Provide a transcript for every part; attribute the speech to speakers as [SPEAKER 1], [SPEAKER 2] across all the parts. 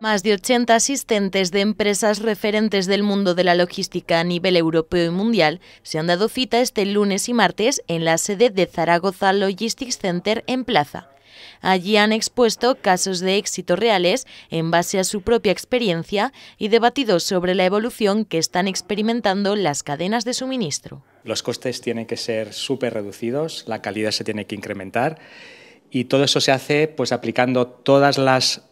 [SPEAKER 1] Más de 80 asistentes de empresas referentes del mundo de la logística a nivel europeo y mundial se han dado cita este lunes y martes en la sede de Zaragoza Logistics Center en Plaza. Allí han expuesto casos de éxito reales en base a su propia experiencia y debatido sobre la evolución que están experimentando las cadenas de suministro.
[SPEAKER 2] Los costes tienen que ser súper reducidos, la calidad se tiene que incrementar y todo eso se hace pues aplicando todas las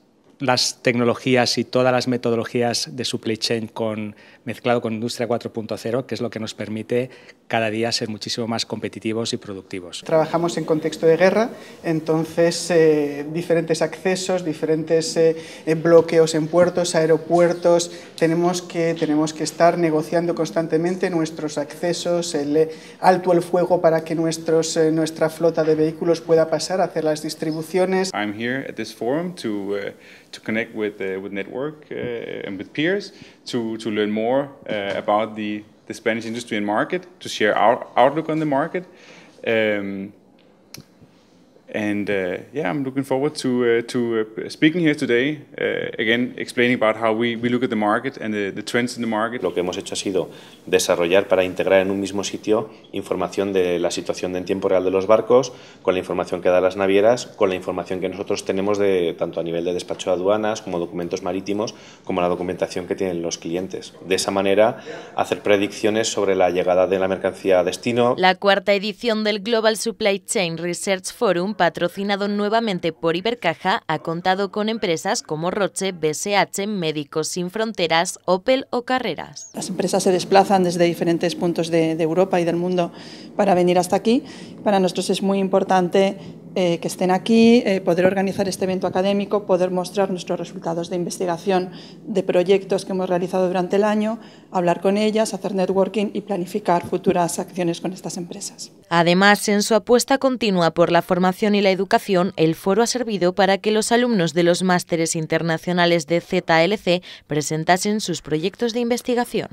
[SPEAKER 2] las tecnologías y todas las metodologías de supply chain con, mezclado con Industria 4.0, que es lo que nos permite cada día ser muchísimo más competitivos y productivos. Trabajamos
[SPEAKER 3] en contexto de guerra, entonces eh, diferentes accesos, diferentes eh, eh, bloqueos en puertos, aeropuertos, tenemos que, tenemos que estar negociando constantemente nuestros accesos, el alto el fuego para que nuestros, nuestra flota de vehículos pueda pasar a hacer las distribuciones.
[SPEAKER 4] I'm to connect with uh, with network uh, and with peers to to learn more uh, about the the Spanish industry and market, to share our outlook on the market. Um, And trends Lo que hemos hecho ha sido
[SPEAKER 5] desarrollar para integrar en un mismo sitio información de la situación en tiempo real de los barcos, con la información que dan las navieras, con la información que nosotros tenemos de tanto a nivel de despacho de aduanas como documentos marítimos, como la documentación que tienen los clientes. De esa manera, hacer predicciones sobre la llegada de la mercancía a destino.
[SPEAKER 1] La cuarta edición del Global Supply Chain Research Forum patrocinado nuevamente por Ibercaja, ha contado con empresas como Roche, BSH, Médicos Sin Fronteras, Opel o Carreras.
[SPEAKER 6] Las empresas se desplazan desde diferentes puntos de, Europa y del mundo para venir hasta aquí. Para nosotros es muy importante eh, que estén aquí, eh, poder organizar este evento académico, poder mostrar nuestros resultados de investigación, de proyectos que hemos realizado durante el año, hablar con ellas, hacer networking y planificar futuras acciones con estas empresas.
[SPEAKER 1] Además, en su apuesta continua por la formación y la educación, el foro ha servido para que los alumnos de los másteres internacionales de ZLC presentasen sus proyectos de investigación.